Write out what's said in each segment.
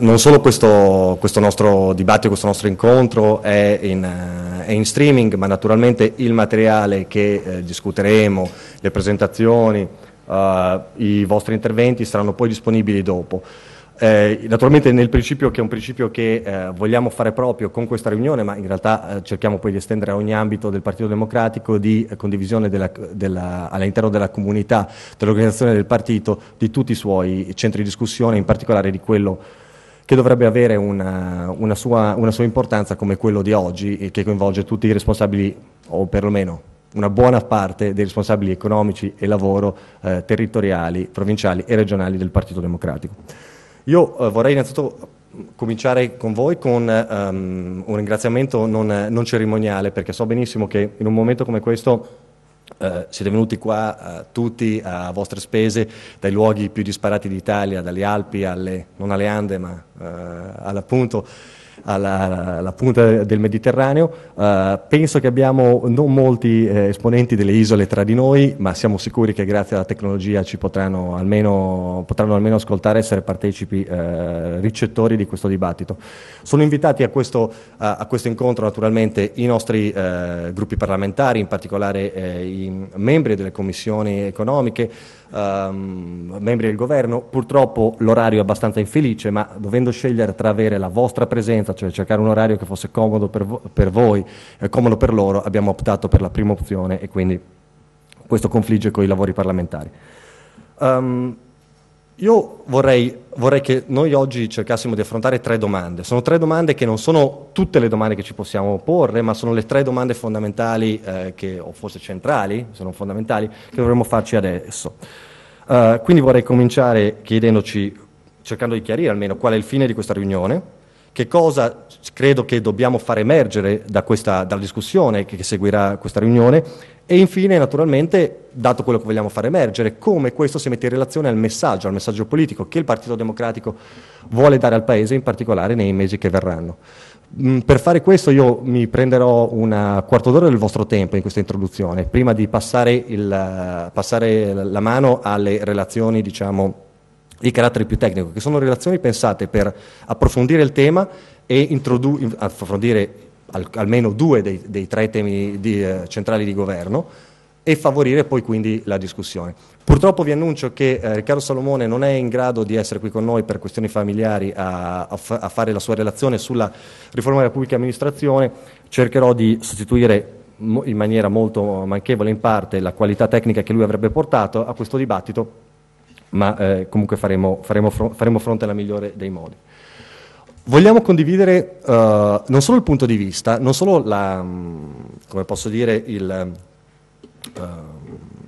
non solo questo, questo, nostro dibattito, questo nostro incontro è in, eh, è in streaming, ma naturalmente il materiale che eh, discuteremo, le presentazioni, eh, i vostri interventi saranno poi disponibili dopo. Eh, naturalmente nel principio che è un principio che eh, vogliamo fare proprio con questa riunione, ma in realtà eh, cerchiamo poi di estendere a ogni ambito del Partito Democratico di eh, condivisione della, della, all'interno della comunità, dell'organizzazione del partito, di tutti i suoi centri di discussione, in particolare di quello che dovrebbe avere una, una, sua, una sua importanza come quello di oggi, e che coinvolge tutti i responsabili, o perlomeno una buona parte dei responsabili economici e lavoro eh, territoriali, provinciali e regionali del Partito Democratico. Io eh, vorrei innanzitutto cominciare con voi con um, un ringraziamento non, non cerimoniale perché so benissimo che in un momento come questo eh, siete venuti qua eh, tutti a vostre spese dai luoghi più disparati d'Italia, dalle Alpi alle, non alle Ande ma eh, all'appunto alla, alla punta del Mediterraneo. Uh, penso che abbiamo non molti eh, esponenti delle isole tra di noi, ma siamo sicuri che grazie alla tecnologia ci potranno almeno, potranno almeno ascoltare e essere partecipi eh, ricettori di questo dibattito. Sono invitati a questo, a, a questo incontro naturalmente i nostri eh, gruppi parlamentari, in particolare eh, i membri delle commissioni economiche, ehm, membri del governo. Purtroppo l'orario è abbastanza infelice, ma dovendo scegliere tra avere la vostra presenza, cioè cercare un orario che fosse comodo per, vo- per voi e comodo per loro, abbiamo optato per la prima opzione e quindi questo confligge con i lavori parlamentari. Um, io vorrei, vorrei, che noi oggi cercassimo di affrontare tre domande. Sono tre domande che non sono tutte le domande che ci possiamo porre, ma sono le tre domande fondamentali, eh, che, o forse centrali, se non fondamentali, che dovremmo farci adesso. Uh, quindi vorrei cominciare chiedendoci, cercando di chiarire almeno, qual è il fine di questa riunione, che cosa credo che dobbiamo far emergere da questa, dalla discussione che seguirà questa riunione? E infine, naturalmente, dato quello che vogliamo far emergere, come questo si mette in relazione al messaggio, al messaggio politico che il Partito Democratico vuole dare al Paese, in particolare nei mesi che verranno. Mm, per fare questo io mi prenderò un quarto d'ora del vostro tempo in questa introduzione, prima di passare, il, eh, passare la mano alle relazioni, diciamo, di carattere più tecnico, che sono relazioni pensate per approfondire il tema e introdu- approfondire al- almeno due dei, dei tre temi di, eh, centrali di governo e favorire poi quindi la discussione. Purtroppo vi annuncio che eh, Riccardo Salomone non è in grado di essere qui con noi per questioni familiari a, a, fa- a fare la sua relazione sulla riforma della pubblica amministrazione, cercherò di sostituire in maniera molto manchevole in parte la qualità tecnica che lui avrebbe portato a questo dibattito ma eh, comunque faremo, faremo, faremo, fronte alla migliore dei modi. Vogliamo condividere uh, non solo il punto di vista, non solo la, mm, come posso dire, il, uh,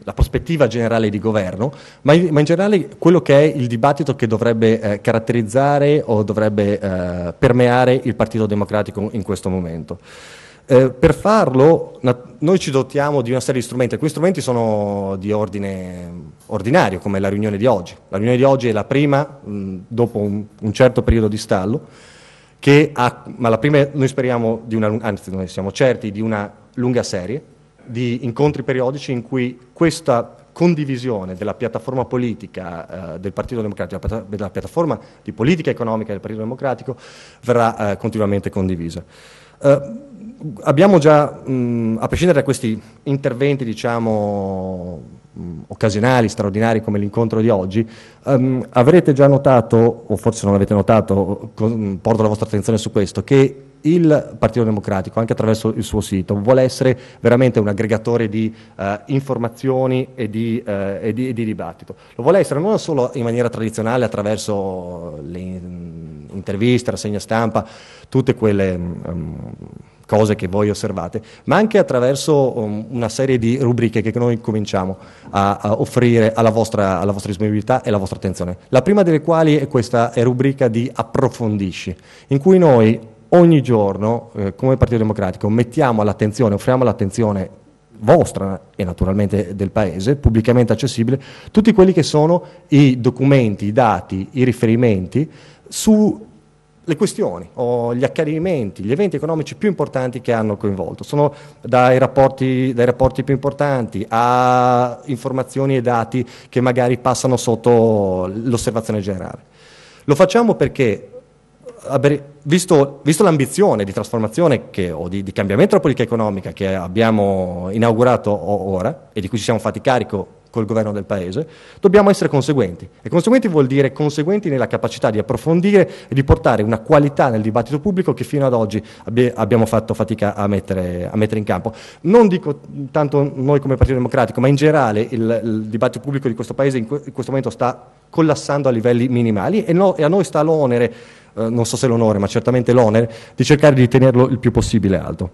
la prospettiva generale di governo, ma in, ma in, generale quello che è il dibattito che dovrebbe eh, caratterizzare o dovrebbe eh, permeare il Partito Democratico in questo momento. Eh, per farlo na- noi ci dotiamo di una serie di strumenti, questi strumenti sono di ordine ordinario, come la riunione di oggi. La riunione di oggi è la prima, mh, mm, dopo un, un, certo periodo di stallo, che ha, ma la prima noi speriamo di una, anzi noi siamo certi di una lunga serie di incontri periodici in cui questa condivisione della piattaforma politica eh, del Partito Democratico, della, piattaforma di politica economica del Partito Democratico verrà eh, continuamente condivisa. Eh, abbiamo già, mh, a prescindere da questi interventi, diciamo, mh, occasionali, straordinari come l'incontro di oggi, um, avrete già notato, o forse non l'avete notato, con, porto la vostra attenzione su questo, che il Partito Democratico, anche attraverso il suo sito, vuole essere veramente un aggregatore di uh, informazioni e di, uh, e, di, e di, dibattito. Lo vuole essere non solo in maniera tradizionale attraverso le interviste, la segna stampa, tutte quelle... Um, cose che voi osservate, ma anche attraverso um, una serie di rubriche che noi cominciamo a, a offrire alla vostra, alla vostra, disponibilità e alla vostra attenzione. La prima delle quali è questa è rubrica di approfondisci, in cui noi ogni giorno, eh, come Partito Democratico, mettiamo all'attenzione, offriamo all'attenzione vostra e naturalmente del Paese, pubblicamente accessibile, tutti quelli che sono i documenti, i dati, i riferimenti su le questioni o gli accadimenti, gli eventi economici più importanti che hanno coinvolto. Sono dai rapporti, dai rapporti, più importanti a informazioni e dati che magari passano sotto l'osservazione generale. Lo facciamo perché, visto, visto l'ambizione di trasformazione che, o di, di, cambiamento della politica economica che abbiamo inaugurato ora e di cui ci siamo fatti carico col governo del Paese, dobbiamo essere conseguenti. E conseguenti vuol dire conseguenti nella capacità di approfondire e di portare una qualità nel dibattito pubblico che fino ad oggi abbia, abbiamo fatto fatica a mettere, a mettere, in campo. Non dico tanto noi come Partito Democratico, ma in generale il, il dibattito pubblico di questo Paese in, que, in, questo momento sta collassando a livelli minimali e, no, e a noi sta l'onere, eh, non so se l'onore, ma certamente l'onere, di cercare di tenerlo il più possibile alto.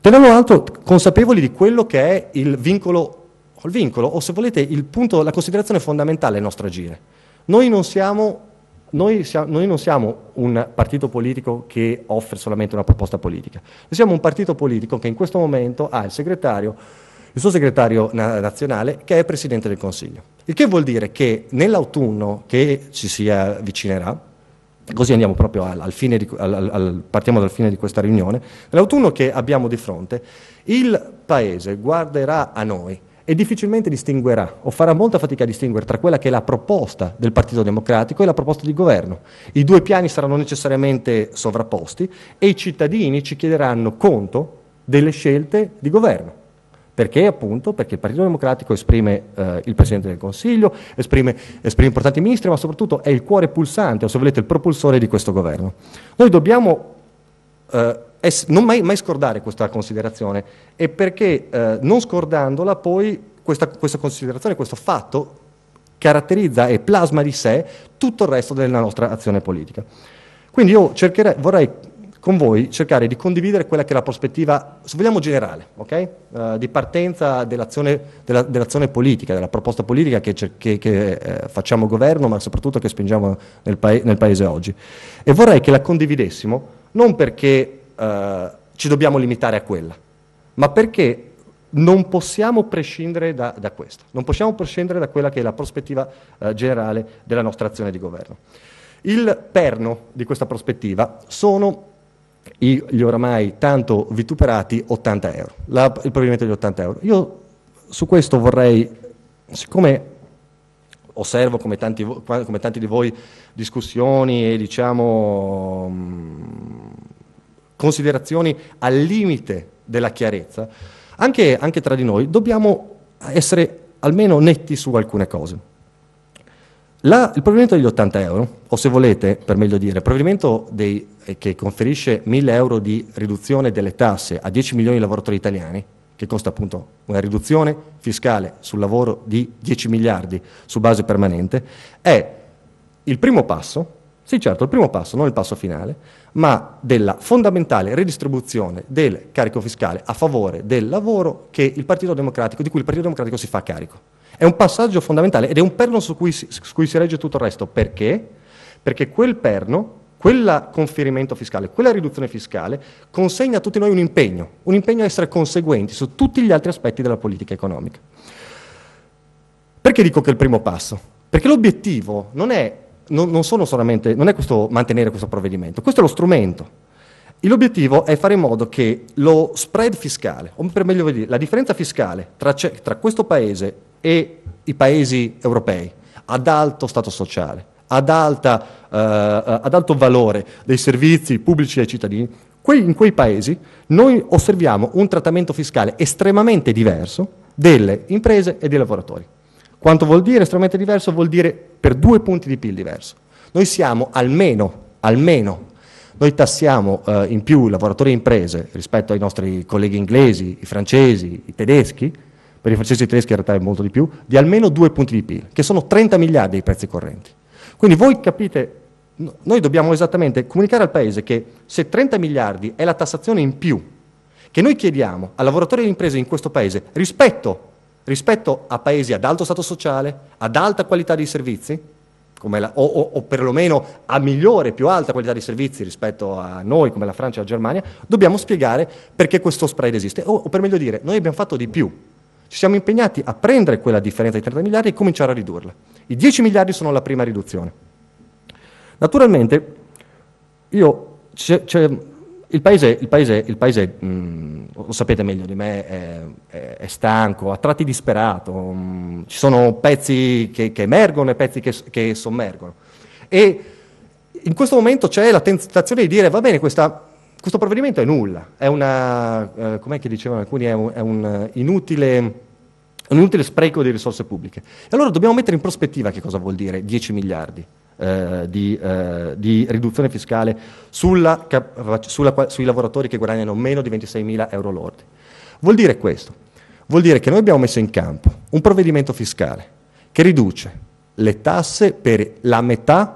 Tenerlo alto consapevoli di quello che è il vincolo o il vincolo, o se volete il punto, la considerazione fondamentale del nostro agire. Noi non siamo, noi siamo, noi non siamo un partito politico che offre solamente una proposta politica, noi siamo un partito politico che in questo momento ha il segretario il suo segretario nazionale che è Presidente del Consiglio. Il che vuol dire che nell'autunno che ci si avvicinerà, così andiamo proprio al, al fine di, al, al, partiamo dal fine di questa riunione, nell'autunno che abbiamo di fronte, il Paese guarderà a noi e difficilmente distinguerà o farà molta fatica a distinguere tra quella che è la proposta del Partito Democratico e la proposta di governo. I due piani saranno necessariamente sovrapposti e i cittadini ci chiederanno conto delle scelte di governo. Perché appunto? Perché il Partito Democratico esprime eh, il Presidente del Consiglio, esprime, esprime importanti ministri, ma soprattutto è il cuore pulsante, o se volete il propulsore di questo governo. Noi dobbiamo eh, è, non mai, mai, scordare questa considerazione e perché eh, non scordandola poi questa, questa considerazione, questo fatto caratterizza e plasma di sé tutto il resto della nostra azione politica. Quindi io cercherei, vorrei con voi cercare di condividere quella che è la prospettiva, se vogliamo generale, okay? uh, di partenza dell'azione, della, dell'azione, politica, della proposta politica che, che, che eh, facciamo governo, ma soprattutto che spingiamo nel, pa- nel Paese oggi. E vorrei che la condividessimo non perché eh, ci dobbiamo limitare a quella, ma perché non possiamo prescindere da, da questa, non possiamo prescindere da quella che è la prospettiva eh, generale della nostra azione di governo. Il perno di questa prospettiva sono i, gli oramai tanto vituperati 80 euro, la, il provvedimento degli 80 euro. Io su questo vorrei, siccome osservo come tanti, come tanti di voi discussioni e diciamo mm, considerazioni al limite della chiarezza, anche, anche tra di noi dobbiamo essere almeno netti su alcune cose. La, il provvedimento degli 80 euro, o se volete, per meglio dire, il provvedimento dei, eh, che conferisce 1000 euro di riduzione delle tasse a 10 milioni di lavoratori italiani, che costa appunto una riduzione fiscale sul lavoro di 10 miliardi su base permanente, è il primo passo sì, certo, il primo passo, non il passo finale, ma della fondamentale redistribuzione del carico fiscale a favore del lavoro di cui il Partito Democratico si fa carico. È un passaggio fondamentale ed è un perno su cui su cui si regge tutto il resto. Perché? Perché quel perno, quel conferimento fiscale, quella riduzione fiscale consegna a tutti noi un impegno, un impegno a essere conseguenti su tutti gli altri aspetti della politica economica. Perché dico che è il primo passo? Perché l'obiettivo non è non, non, non è questo mantenere questo provvedimento, questo è lo strumento. L'obiettivo è fare in modo che lo spread fiscale, o per meglio dire, la differenza fiscale tra, tra questo paese e i paesi europei ad alto stato sociale, ad, alta, eh, ad alto valore dei servizi pubblici ai cittadini, quei, in quei paesi noi osserviamo un trattamento fiscale estremamente diverso delle imprese e dei lavoratori. Quanto vuol dire estremamente diverso? Vuol dire per due punti di PIL diverso. Noi siamo almeno, almeno, noi tassiamo eh, in più lavoratori e imprese rispetto ai nostri colleghi inglesi, i francesi, i tedeschi, per i francesi e i tedeschi in realtà è molto di più, di almeno due punti di PIL, che sono 30 miliardi i prezzi correnti. Quindi voi capite, noi dobbiamo esattamente comunicare al Paese che se 30 miliardi è la tassazione in più che noi chiediamo a lavoratori e imprese in questo Paese rispetto rispetto a paesi ad alto stato sociale, ad alta qualità dei servizi, la, o, o, o, perlomeno a migliore, più alta qualità dei servizi rispetto a noi come la Francia e la Germania, dobbiamo spiegare perché questo spread esiste. O, o per meglio dire, noi abbiamo fatto di più. Ci siamo impegnati a prendere quella differenza di 30 miliardi e cominciare a ridurla. I 10 miliardi sono la prima riduzione. Naturalmente, io c'è, c'è, il paese, il paese, il paese mh, mm, lo sapete meglio di me, è, è, è stanco, a tratti disperato, mh, mm, ci sono pezzi che, che, emergono e pezzi che, che sommergono. E in questo momento c'è la tentazione di dire, va bene, questa, questo provvedimento è nulla, è una, eh, com'è che dicevano alcuni, è un, è un inutile un inutile spreco di risorse pubbliche. E allora dobbiamo mettere in prospettiva che cosa vuol dire 10 miliardi eh, di, eh, di, riduzione fiscale sulla, sulla, sui lavoratori che guadagnano meno di 26 mila euro lordi. Vuol dire questo, vuol dire che noi abbiamo messo in campo un provvedimento fiscale che riduce le tasse per la metà,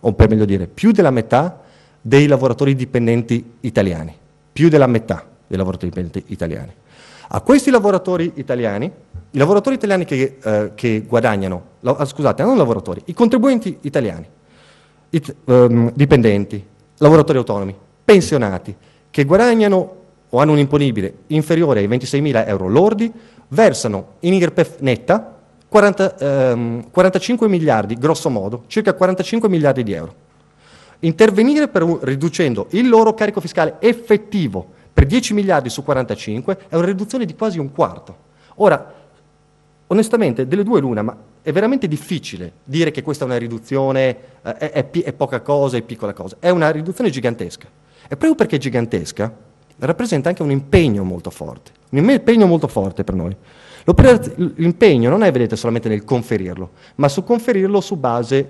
o per meglio dire più della metà, dei lavoratori dipendenti italiani, più della metà dei lavoratori dipendenti italiani. A questi lavoratori italiani i lavoratori italiani che, eh, che guadagnano, la, ah, scusate, non lavoratori, i contribuenti italiani, it, um, dipendenti, lavoratori autonomi, pensionati, che guadagnano o hanno un imponibile inferiore ai 26.000 euro lordi, versano in IRPEF netta 40, ehm, 45 miliardi, grosso modo, circa 45 miliardi di euro. Intervenire per, riducendo il loro carico fiscale effettivo per 10 miliardi su 45 è una riduzione di quasi un quarto. Ora, onestamente, delle due l'una, ma è veramente difficile dire che questa è una riduzione, eh, è, è, è, poca cosa, è piccola cosa. È una riduzione gigantesca. E proprio perché è gigantesca, rappresenta anche un impegno molto forte. Un impegno molto forte per noi. L'impegno non è, vedete, solamente nel conferirlo, ma su conferirlo su base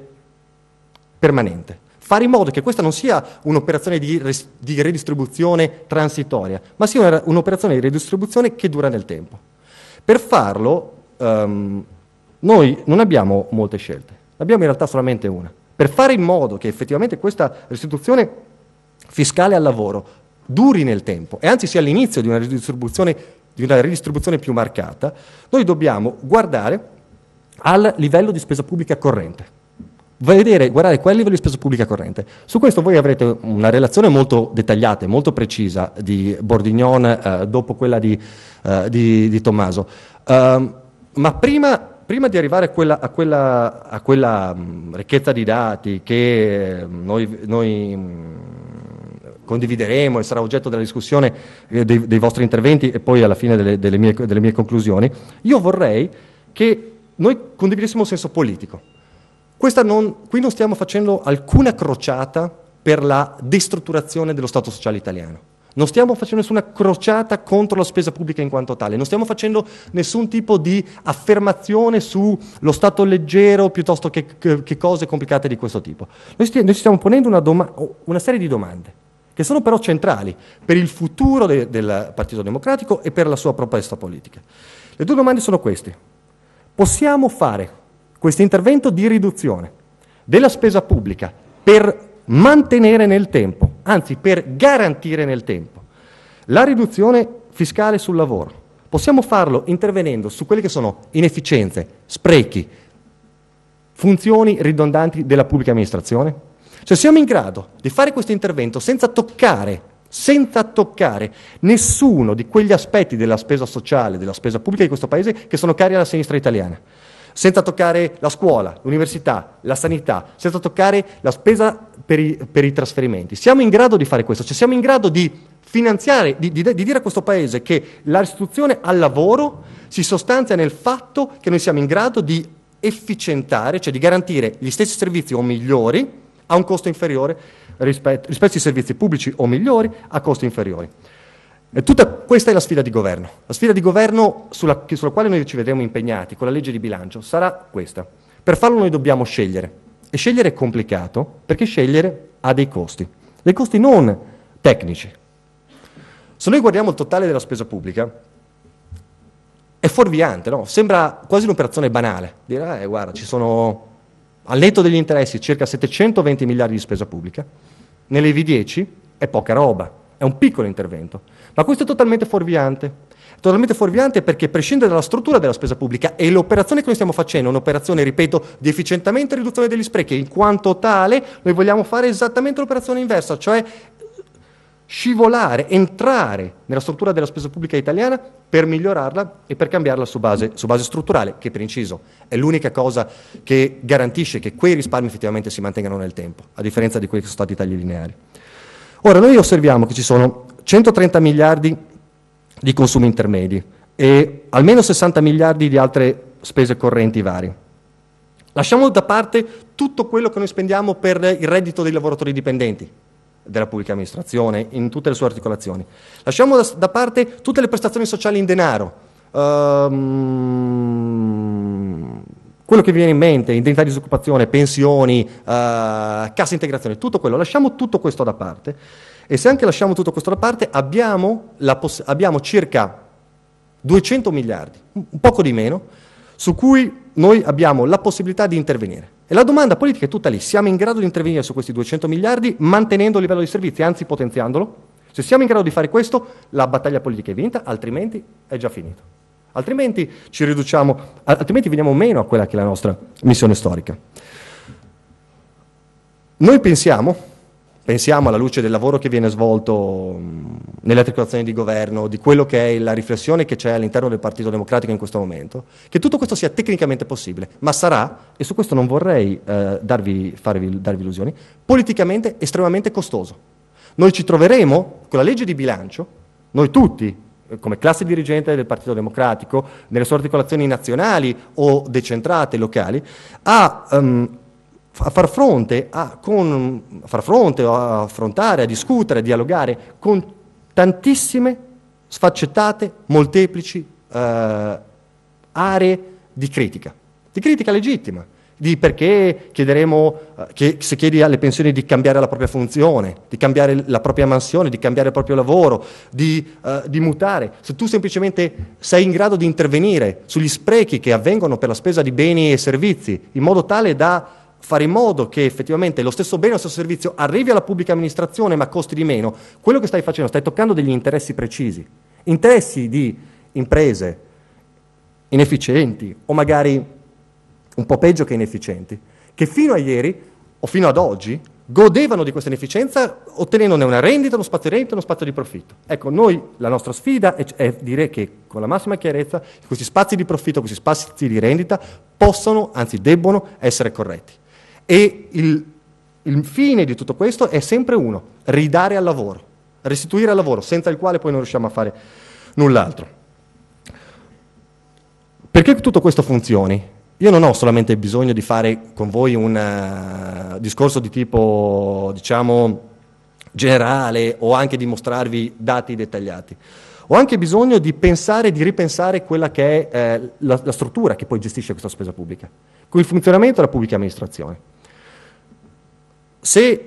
permanente. Fare in modo che questa non sia un'operazione di, res, di redistribuzione transitoria, ma sia una, un'operazione di redistribuzione che dura nel tempo. Per farlo um, noi non abbiamo molte scelte, abbiamo in realtà solamente una. Per fare in modo che effettivamente questa restituzione fiscale al lavoro duri nel tempo e anzi sia l'inizio di una ridistribuzione, di una ridistribuzione più marcata, noi dobbiamo guardare al livello di spesa pubblica corrente. Vedere, guardare quel livello di spesa pubblica corrente. Su questo voi avrete una relazione molto dettagliata e molto precisa di Bordignon eh, dopo quella di, eh, di, di Tommaso. Um, ma prima, prima di arrivare a quella, a quella, a quella mm, ricchezza di dati che mm, noi, noi mm, condivideremo e sarà oggetto della discussione eh, dei, dei, vostri interventi e poi alla fine delle, delle, mie, delle mie conclusioni, io vorrei che noi condividessimo un senso politico. Non, qui non stiamo facendo alcuna crociata per la destrutturazione dello Stato sociale italiano. Non stiamo facendo nessuna crociata contro la spesa pubblica in quanto tale, non stiamo facendo nessun tipo di affermazione sullo stato leggero piuttosto che, che, che cose complicate di questo tipo. Noi, ci stiamo, stiamo ponendo una, doma- una, serie di domande che sono però centrali per il futuro de- del Partito Democratico e per la sua proposta politica. Le due domande sono queste. Possiamo fare questo intervento di riduzione della spesa pubblica per mantenere nel tempo anzi per garantire nel tempo la riduzione fiscale sul lavoro. Possiamo farlo intervenendo su quelle che sono inefficienze, sprechi, funzioni ridondanti della pubblica amministrazione? Se siamo in grado di fare questo intervento senza toccare, senza toccare nessuno di quegli aspetti della spesa sociale, della spesa pubblica di questo Paese che sono cari alla sinistra italiana, senza toccare la scuola, l'università, la sanità, senza toccare la spesa per i, per i trasferimenti. Siamo in grado di fare questo, cioè siamo in grado di finanziare, di, di, di dire a questo Paese che la restituzione al lavoro si sostanzia nel fatto che noi siamo in grado di efficientare, cioè di garantire gli stessi servizi o migliori a un costo inferiore rispetto, rispetto ai servizi pubblici o migliori a costi inferiori. E tutta questa è la sfida di governo. La sfida di governo sulla, sulla quale noi ci vedremo impegnati con la legge di bilancio sarà questa. Per farlo noi dobbiamo scegliere. E scegliere è complicato perché scegliere ha dei costi. Dei costi non tecnici. Se noi guardiamo il totale della spesa pubblica, è fuorviante, no? sembra quasi un'operazione banale. Dire, eh, guarda, ci sono al netto degli interessi circa 720 miliardi di spesa pubblica, nelle nell'EV10 è poca roba, è un piccolo intervento. Ma questo è totalmente fuorviante. Totalmente fuorviante perché prescinde dalla struttura della spesa pubblica e l'operazione che noi stiamo facendo è un'operazione, ripeto, di efficientamento e riduzione degli sprechi. In quanto tale, noi vogliamo fare esattamente l'operazione inversa, cioè scivolare, entrare nella struttura della spesa pubblica italiana per migliorarla e per cambiarla su base, su base, strutturale, che per inciso è l'unica cosa che garantisce che quei risparmi effettivamente si mantengano nel tempo, a differenza di quelli che sono stati i tagli lineari. Ora, noi osserviamo che ci sono 130 miliardi di consumi intermedi e almeno 60 miliardi di altre spese correnti varie. Lasciamo da parte tutto quello che noi spendiamo per il reddito dei lavoratori dipendenti della pubblica amministrazione in tutte le sue articolazioni. Lasciamo da, parte tutte le prestazioni sociali in denaro, um, quello che viene in mente, identità di disoccupazione, pensioni, uh, cassa integrazione, tutto quello. Lasciamo tutto questo da parte e se anche lasciamo tutto questo da parte, abbiamo, poss- abbiamo circa 200 miliardi, un poco di meno, su cui noi abbiamo la possibilità di intervenire. E la domanda politica è tutta lì, siamo in grado di intervenire su questi 200 miliardi mantenendo il livello di servizi, anzi potenziandolo? Se siamo in grado di fare questo, la battaglia politica è vinta, altrimenti è già finita. Altrimenti ci riduciamo, altrimenti veniamo meno a quella che è la nostra missione storica. Noi pensiamo pensiamo alla luce del lavoro che viene svolto mm, nelle articolazioni di governo, di quello che è la riflessione che c'è all'interno del Partito Democratico in questo momento, che tutto questo sia tecnicamente possibile, ma sarà, e su questo non vorrei eh, darvi, farvi, darvi illusioni, politicamente estremamente costoso. Noi ci troveremo con la legge di bilancio, noi tutti, eh, come classe dirigente del Partito Democratico, nelle sue articolazioni nazionali o decentrate, locali, a um, a far fronte, a, con, a far fronte, a affrontare, a discutere, a dialogare con tantissime sfaccettate, molteplici eh, aree di critica, di critica legittima, di perché chiederemo, eh, che se chiedi alle pensioni di cambiare la propria funzione, di cambiare la propria mansione, di cambiare il proprio lavoro, di, uh, di, mutare, se tu semplicemente sei in grado di intervenire sugli sprechi che avvengono per la spesa di beni e servizi, in modo tale da fare in modo che effettivamente lo stesso bene, lo stesso servizio arrivi alla pubblica amministrazione ma costi di meno, quello che stai facendo, stai toccando degli interessi precisi, interessi di imprese inefficienti o magari un po' peggio che inefficienti, che fino a ieri o fino ad oggi godevano di questa inefficienza ottenendone una rendita, uno spazio di rendita, uno spazio di profitto. Ecco, noi la nostra sfida è, è dire che con la massima chiarezza questi spazi di profitto, questi spazi di rendita possono, anzi debbono essere corretti. E il, il fine di tutto questo è sempre uno, ridare al lavoro, restituire al lavoro, senza il quale poi non riusciamo a fare null'altro. Perché tutto questo funzioni? Io non ho solamente bisogno di fare con voi un uh, discorso di tipo, diciamo, generale o anche di mostrarvi dati dettagliati. Ho anche bisogno di pensare, di ripensare quella che è eh, la, la struttura che poi gestisce questa spesa pubblica, il funzionamento della pubblica amministrazione se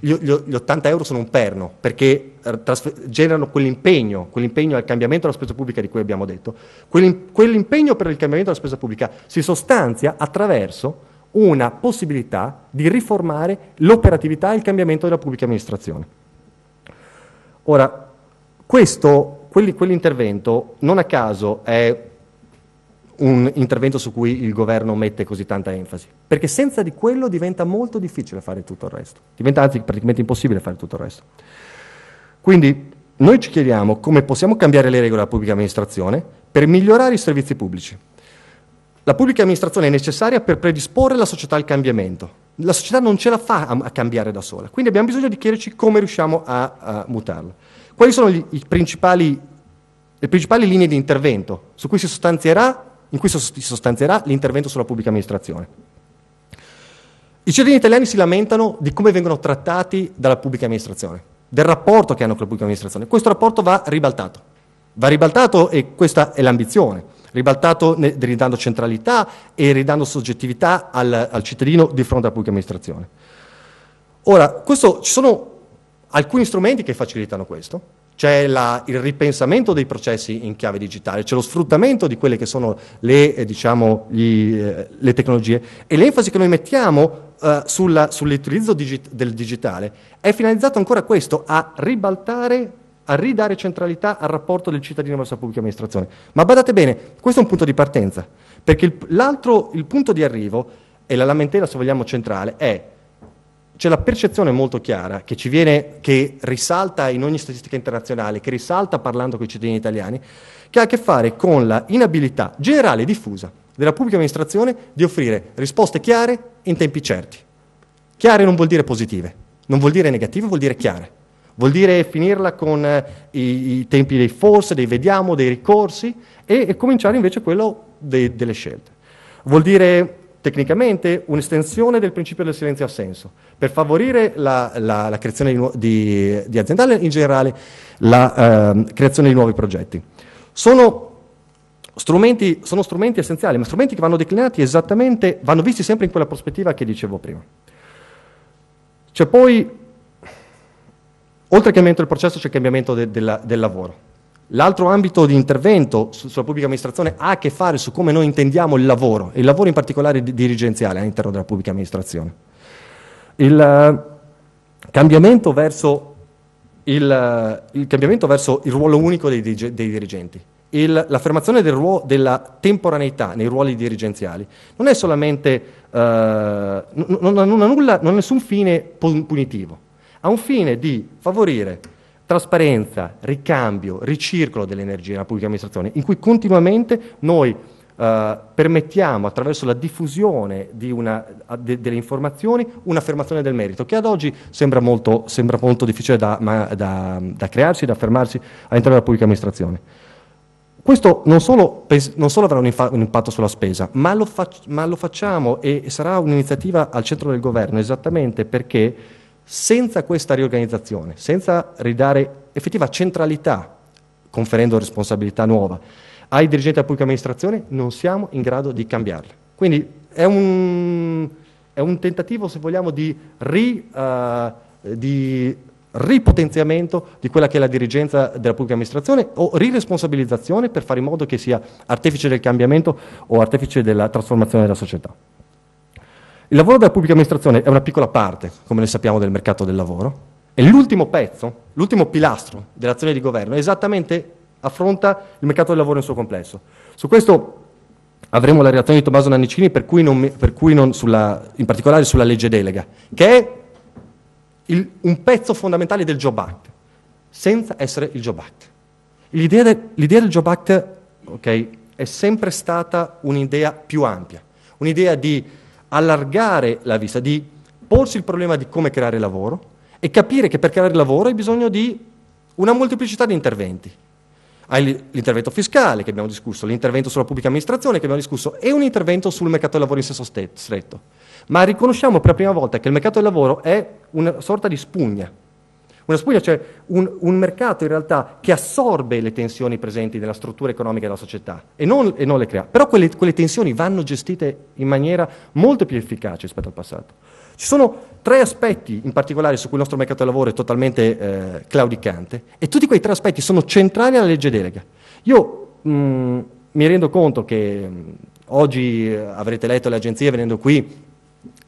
gli, gli, gli 80 euro sono un perno, perché eh, trasfer- generano quell'impegno, quell'impegno al cambiamento della spesa pubblica di cui abbiamo detto, Quell'im- quell'impegno per il cambiamento della spesa pubblica si sostanzia attraverso una possibilità di riformare l'operatività e il cambiamento della pubblica amministrazione. Ora, questo, quelli, quell'intervento non a caso è un intervento su cui il governo mette così tanta enfasi, perché senza di quello diventa molto difficile fare tutto il resto, diventa anzi praticamente impossibile fare tutto il resto. Quindi noi ci chiediamo come possiamo cambiare le regole della pubblica amministrazione per migliorare i servizi pubblici. La pubblica amministrazione è necessaria per predisporre la società al cambiamento. La società non ce la fa a, a cambiare da sola, quindi abbiamo bisogno di chiederci come riusciamo a, a mutarla. Quali sono gli, principali, le principali linee di intervento su cui si sostanzierà in cui si sostanzierà l'intervento sulla pubblica amministrazione. I cittadini italiani si lamentano di come vengono trattati dalla pubblica amministrazione, del rapporto che hanno con la pubblica amministrazione. Questo rapporto va ribaltato, va ribaltato e questa è l'ambizione, ribaltato ridando centralità e ridando soggettività al, al cittadino di fronte alla pubblica amministrazione. Ora, questo, ci sono alcuni strumenti che facilitano questo, c'è la, il ripensamento dei processi in chiave digitale, c'è lo sfruttamento di quelle che sono le, eh, diciamo, gli, eh, le tecnologie e l'enfasi che noi mettiamo eh, sulla, sull'utilizzo digi- del digitale è finalizzato ancora a questo, a ribaltare a ridare centralità al rapporto del cittadino verso la pubblica amministrazione. Ma badate bene, questo è un punto di partenza, perché il, l'altro, il punto di arrivo e la lamentela, se vogliamo, centrale è c'è la percezione molto chiara che, ci viene, che risalta in ogni statistica internazionale, che risalta parlando con i cittadini italiani, che ha a che fare con la inabilità generale e diffusa della pubblica amministrazione di offrire risposte chiare in tempi certi. Chiare non vuol dire positive, non vuol dire negative, vuol dire chiare. Vuol dire finirla con eh, i, i tempi dei forse, dei vediamo, dei ricorsi e, e cominciare invece quello dei, delle scelte. Vuol dire tecnicamente un'estensione del principio del silenzio assenso per favorire la, la, la creazione di, di, di, aziendale in generale la eh, creazione di nuovi progetti. Sono strumenti, sono strumenti, essenziali, ma strumenti che vanno declinati esattamente, vanno visti sempre in quella prospettiva che dicevo prima. C'è poi, oltre al cambiamento del processo, c'è il cambiamento de, de la, del lavoro. L'altro ambito di intervento sulla pubblica amministrazione ha a che fare su come noi intendiamo il lavoro, il lavoro in particolare dirigenziale all'interno della pubblica amministrazione. Il eh, cambiamento verso il, eh, il, cambiamento verso il ruolo unico dei, dei dirigenti. Il, l'affermazione del ruolo, della temporaneità nei ruoli dirigenziali non è solamente, uh, eh, non, non, non, ha nulla, non ha nessun fine punitivo, ha un fine di favorire trasparenza, ricambio, ricircolo dell'energia nella pubblica amministrazione, in cui continuamente noi eh, permettiamo attraverso la diffusione di una, de, delle informazioni un'affermazione del merito, che ad oggi sembra molto, sembra molto difficile da, ma, da, da crearsi, da affermarsi all'interno della pubblica amministrazione. Questo non solo, non solo avrà un, un, impatto sulla spesa, ma lo, ma lo facciamo e sarà un'iniziativa al centro del governo esattamente perché senza questa riorganizzazione, senza ridare effettiva centralità, conferendo responsabilità nuova ai dirigenti della pubblica amministrazione, non siamo in grado di cambiarle. Quindi è un, è un tentativo, se vogliamo, di, ri, uh, di ripotenziamento di quella che è la dirigenza della pubblica amministrazione o riresponsabilizzazione per fare in modo che sia artefice del cambiamento o artefice della trasformazione della società. Il lavoro della pubblica amministrazione è una piccola parte, come noi sappiamo, del mercato del lavoro. E l'ultimo pezzo, l'ultimo pilastro dell'azione di governo, esattamente affronta il mercato del lavoro nel suo complesso. Su questo avremo la relazione di Tommaso Nannicini, per cui non, per cui non sulla, in particolare sulla legge delega, che è il, un pezzo fondamentale del Job Act, senza essere il Job Act. L'idea, de, l'idea del Job Act okay, è sempre stata un'idea più ampia, un'idea di allargare la vista, di porsi il problema di come creare lavoro e capire che per creare lavoro hai bisogno di una molteplicità di interventi. Hai l'intervento fiscale che abbiamo discusso, l'intervento sulla pubblica amministrazione che abbiamo discusso e un intervento sul mercato del lavoro in senso stretto. Ma riconosciamo per la prima volta che il mercato del lavoro è una sorta di spugna una spugna, cioè un, un, mercato in realtà che assorbe le tensioni presenti nella struttura economica della società e non, e non le crea. Però quelle, quelle, tensioni vanno gestite in maniera molto più efficace rispetto al passato. Ci sono tre aspetti in particolare su cui il nostro mercato del lavoro è totalmente eh, claudicante e tutti quei tre aspetti sono centrali alla legge delega. Io mh, mm, mi rendo conto che mh, mm, oggi eh, avrete letto le agenzie venendo qui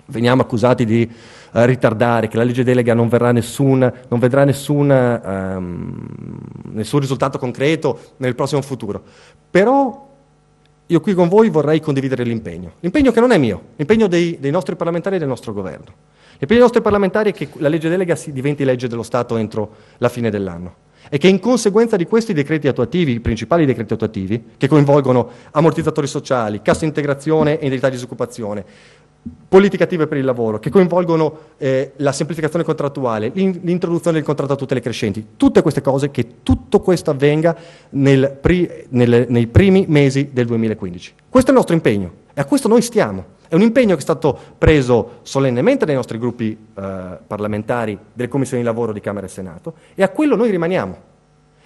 veniamo accusati di uh, ritardare, che la legge delega non, nessun, non vedrà nessuna, um, ehm, nessun risultato concreto nel prossimo futuro. Però io qui con voi vorrei condividere l'impegno, l'impegno che non è mio, l'impegno dei, dei nostri parlamentari e del nostro governo. L'impegno dei nostri parlamentari è che la legge delega si diventi legge dello Stato entro la fine dell'anno e che in conseguenza di questi decreti attuativi, i principali decreti attuativi, che coinvolgono ammortizzatori sociali, cassa integrazione e indennità di disoccupazione, politiche attive per il lavoro, che coinvolgono eh, la semplificazione contrattuale, l'introduzione del contratto a tutele crescenti, tutte queste cose, che tutto questo avvenga nel pri, nel, nei primi mesi del 2015. Questo è il nostro impegno e a questo noi stiamo. È un impegno che è stato preso solennemente dai nostri gruppi eh, parlamentari delle commissioni di lavoro di Camera e Senato e a quello noi rimaniamo.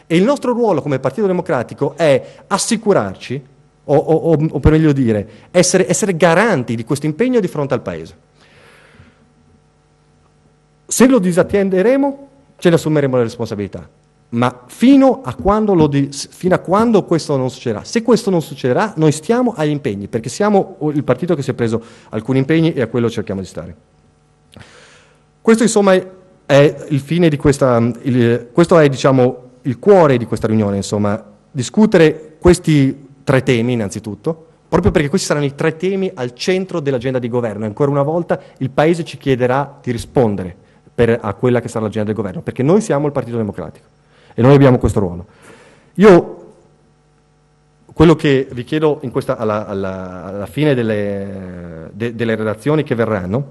E il nostro ruolo come Partito Democratico è assicurarci o, o, o per meglio dire, essere, essere garanti di questo impegno di fronte al Paese. Se lo disattenderemo, ce ne assumeremo le responsabilità ma fino a, di, fino a, quando questo non succederà. Se questo non succederà, noi stiamo agli impegni, perché siamo il partito che si è preso alcuni impegni e a quello cerchiamo di stare. Questo insomma è il fine di questa, il, questo è diciamo, il cuore di questa riunione, insomma, discutere questi tre temi innanzitutto, proprio perché questi saranno i tre temi al centro dell'agenda di governo. Ancora una volta il Paese ci chiederà di rispondere per, a quella che sarà l'agenda del governo, perché noi siamo il Partito Democratico e noi abbiamo questo ruolo. Io quello che vi chiedo questa, alla, alla, alla, fine delle, de, delle relazioni che verranno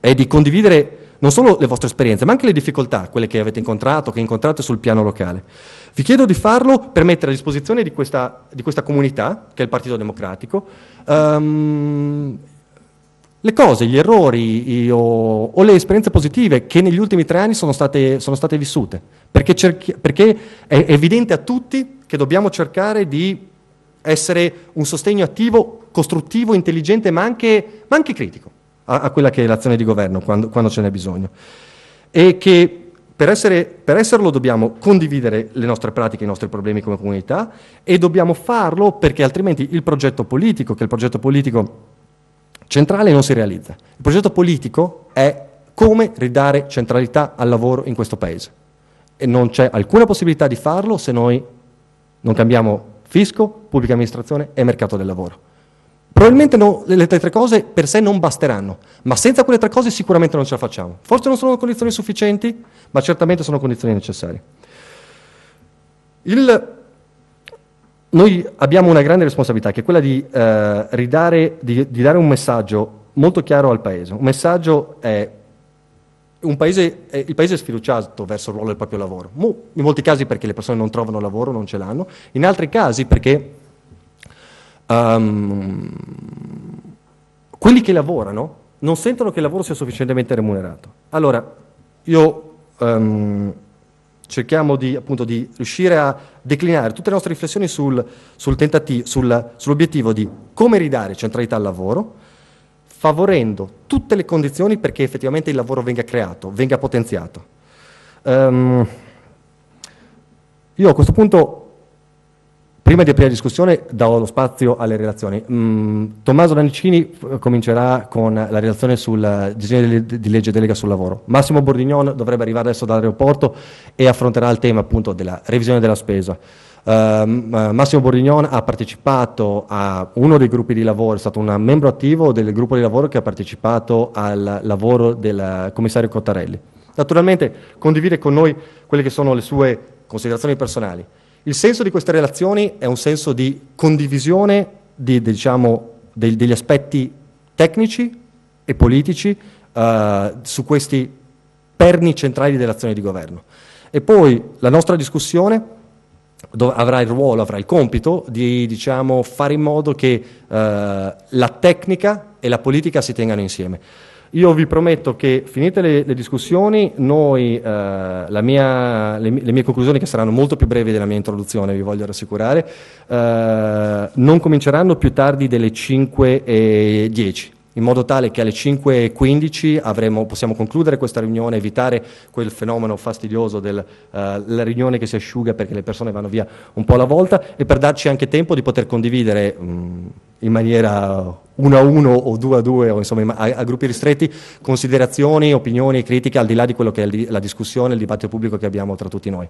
è di condividere non solo le vostre esperienze, ma anche le difficoltà, quelle che avete incontrato, che incontrate sul piano locale. Vi chiedo di farlo per mettere a disposizione di questa, di questa comunità, che è il Partito Democratico, um, le cose, gli errori o, o, le esperienze positive che negli ultimi tre anni sono state, sono state vissute, perché, cerchi, perché è evidente a tutti che dobbiamo cercare di essere un sostegno attivo, costruttivo, intelligente, ma anche, ma anche critico a, a, quella che è l'azione di governo quando, quando ce n'è bisogno. E che per, essere, per, esserlo dobbiamo condividere le nostre pratiche, i nostri problemi come comunità e dobbiamo farlo perché altrimenti il progetto politico, che è il progetto politico centrale, non si realizza. Il progetto politico è come ridare centralità al lavoro in questo Paese. E non c'è alcuna possibilità di farlo se noi non cambiamo fisco, pubblica amministrazione e mercato del lavoro. Probabilmente no, le tre cose per sé non basteranno, ma senza quelle tre cose sicuramente non ce la facciamo. Forse non sono condizioni sufficienti, ma certamente sono condizioni necessarie. Il noi abbiamo una grande responsabilità che è quella di, eh, ridare, di, di, dare un messaggio molto chiaro al Paese. Un messaggio è, un paese, è il Paese è sfiduciato verso il ruolo del proprio lavoro, in molti casi perché le persone non trovano lavoro, non ce l'hanno, in altri casi perché um, quelli che lavorano non sentono che il lavoro sia sufficientemente remunerato. Allora, io um, cerchiamo di, appunto, di, riuscire a declinare tutte le nostre riflessioni sul, sul tentati, sul, sull'obiettivo di come ridare centralità al lavoro, favorendo tutte le condizioni perché effettivamente il lavoro venga creato, venga potenziato. Um, io a questo punto Prima di aprire la discussione do lo spazio alle relazioni. Mm, Tommaso Danicini eh, comincerà con la relazione sul eh, disegno di legge delega sul lavoro. Massimo Bordignon dovrebbe arrivare adesso dall'aeroporto e affronterà il tema appunto della revisione della spesa. Uh, Massimo Bordignon ha partecipato a uno dei gruppi di lavoro, è stato un membro attivo del gruppo di lavoro che ha partecipato al lavoro del commissario Cottarelli. Naturalmente condivide con noi quelle che sono le sue considerazioni personali. Il senso di queste relazioni è un senso di condivisione di, diciamo, del, degli aspetti tecnici e politici eh, su questi perni centrali dell'azione di governo. E poi la nostra discussione avrà il ruolo, avrà il compito di diciamo, fare in modo che eh, la tecnica e la politica si tengano insieme. Io vi prometto che finite le, le discussioni, noi, eh, mia, le, le, mie conclusioni, che saranno molto più brevi della mia introduzione, vi voglio rassicurare, eh, non cominceranno più tardi delle 5.10 in modo tale che alle 5.15 avremo, possiamo concludere questa riunione, evitare quel fenomeno fastidioso della eh, uh, riunione che si asciuga perché le persone vanno via un po' alla volta e per darci anche tempo di poter condividere um, in maniera uno a uno o due a due o insomma a, a, gruppi ristretti considerazioni, opinioni e critiche al di là di quello che è la discussione, il dibattito pubblico che abbiamo tra tutti noi.